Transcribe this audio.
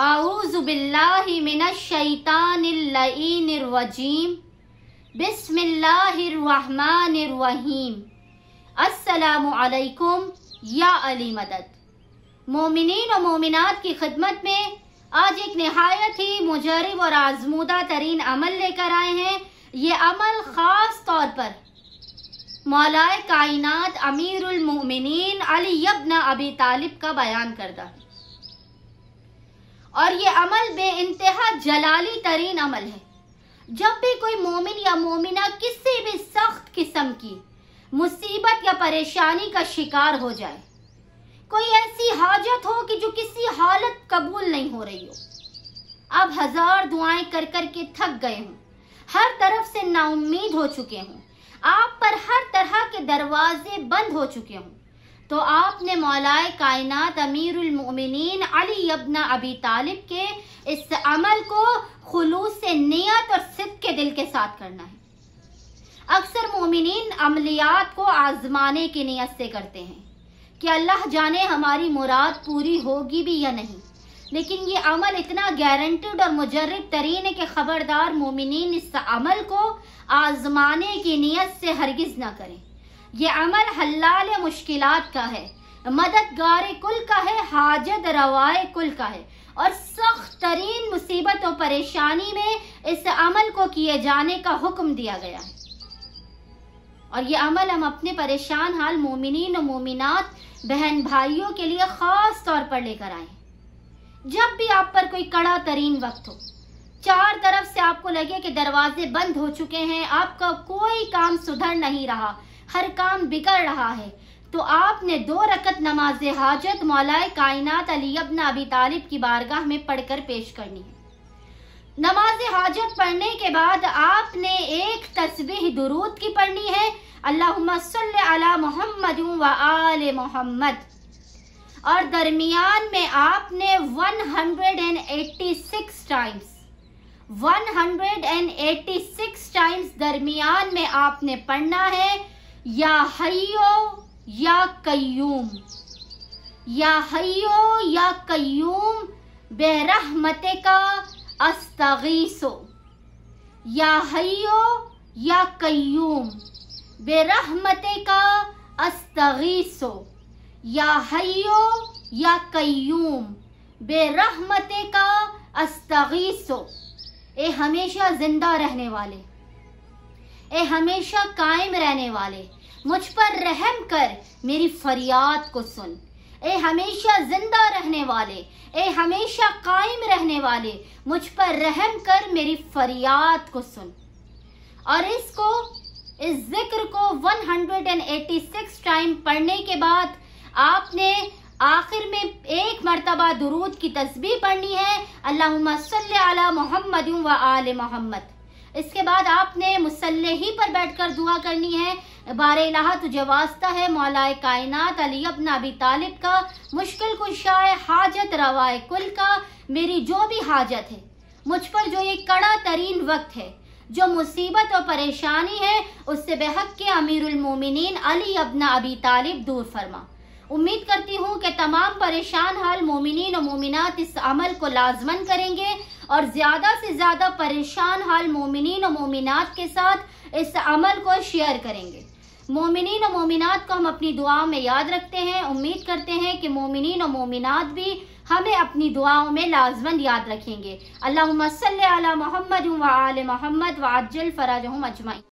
आऊज़बिल्लाशैतानरजीम बिसमीम असलकुम या अली मदद मोमिन और मोमिनत की खिदमत में आज एक नहायत ही मुजरब और आजमूदा तरीन अमल लेकर आए हैं ये अमल ख़ास तौर पर मौलाए कायनात अमीरमिन अली अबन अबी तालिब का बयान करदा और ये अमल बे इंतहा जलाली तरीन अमल है जब भी कोई मोमिन या मोमिना किसी भी सख्त किस्म की मुसीबत या परेशानी का शिकार हो जाए कोई ऐसी हाजत हो कि जो किसी हालत कबूल नहीं हो रही हो अब हजार दुआएं कर कर के थक गए हूँ हर तरफ से नाउमीद हो चुके हूँ आप पर हर तरह के दरवाजे बंद हो चुके हूँ तो आपने मौलाए कायनात अमीरमिन अली अबना अबी तालिब के इस अमल को खलूस से नियत और सिद्ध के दिल के साथ करना है अक्सर मोमिन अमलियात को आजमाने की नीयत से करते हैं कि अल्लाह जाने हमारी मुराद पूरी होगी भी या नहीं लेकिन ये अमल इतना गारंटेड और मुजरब तरीन है कि ख़बरदार मोमिन इस अमल को आजमाने की नीयत से हरगिज़ ना करें ये अमल हल्लाल मुश्किल का है मददगार कुल का है हाजत रवाए कुल का है और सख्त तरीन मुसीबत और परेशानी में इस अमल को किए जाने का हुक्म दिया गया है और ये अमल हम अपने परेशान हाल मोमिन और मोमिनात बहन भाइयों के लिए ख़ास तौर पर लेकर आए जब भी आप पर कोई कड़ा तरीन वक्त हो चार तरफ से आपको लगे कि दरवाजे बंद हो चुके हैं आपका कोई काम सुधर नहीं रहा हर काम बिगड़ रहा है तो आपने दो रकत नमाज हाजत मौलाए कायनात अली अबन अबी तालिब की बारगाह में पढ़कर पेश करनी है नमाज हाजत पढ़ने के बाद आपने एक तस्वीह दुरूद की पढ़नी है अल्लाह अला मोहम्मद व आल मोहम्मद और दरमियान में आपने 186 टाइम्स 186 टाइम्स दरमियान में आपने पढ़ना है या हयो या कयूम या हयो या कयूम बेरहमते का अस्तगीसो या हयो या कयूम बेरहमते का अस्तगीसो या हयो या कयूम बेरहमते का अस्तगीसो ए हमेशा ज़िंदा रहने वाले ए हमेशा कायम रहने वाले मुझ पर रहम कर मेरी फरियाद को सुन ए हमेशा जिंदा रहने वाले ए हमेशा कायम रहने वाले मुझ पर रहम कर मेरी फरियाद को सुन और इसको इस जिक्र को 186 टाइम पढ़ने के बाद आपने आखिर में एक मरतबा दुरूद की तस्बी पढ़नी है अल्लाह सल मोहम्मद व आल मोहम्मद इसके बाद आपने मुसल्ले ही पर बैठकर दुआ करनी है बार इलाहा तुझे वास्ता है मौलाए कायनात अली अपना अभी तालिब का मुश्किल कुशाए हाजत रवाए कुल का मेरी जो भी हाजत है मुझ पर जो ये कड़ा तरीन वक्त है जो मुसीबत और परेशानी है उससे बेहक के अमीरमिन अली अपना अबी तालिब दूर फरमा उम्मीद करती हूँ कि तमाम परेशान हाल मोमिन और मोमिनत इस अमल को लाजमन करेंगे और ज़्यादा से ज़्यादा परेशान हाल मोमिन और मोमिनात के साथ इस अमल को शेयर करेंगे मोमिन और मोमिनात को हम अपनी दुआओं में याद रखते हैं उम्मीद करते हैं कि मोमिन और मोमिनात भी हमें अपनी दुआओं में लाजमंद याद रखेंगे अल्लाह मसल मोहम्मद आल मोहम्मद वाजल फ़राज अजमाई